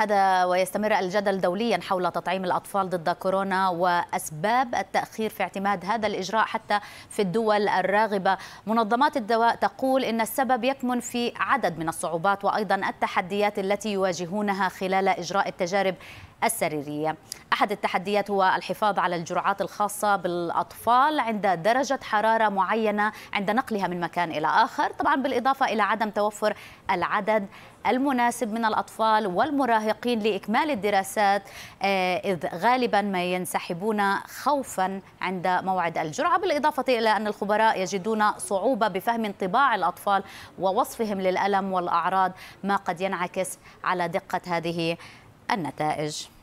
هذا ويستمر الجدل دوليا حول تطعيم الأطفال ضد كورونا وأسباب التأخير في اعتماد هذا الإجراء حتى في الدول الراغبة منظمات الدواء تقول إن السبب يكمن في عدد من الصعوبات وأيضا التحديات التي يواجهونها خلال إجراء التجارب السريرية أحد التحديات هو الحفاظ على الجرعات الخاصة بالأطفال عند درجة حرارة معينة عند نقلها من مكان إلى آخر طبعا بالإضافة إلى عدم توفر العدد المناسب من الأطفال والمراهقين لإكمال الدراسات آه، إذ غالبا ما ينسحبون خوفا عند موعد الجرعة بالإضافة إلى أن الخبراء يجدون صعوبة بفهم انطباع الأطفال ووصفهم للألم والأعراض ما قد ينعكس على دقة هذه النتائج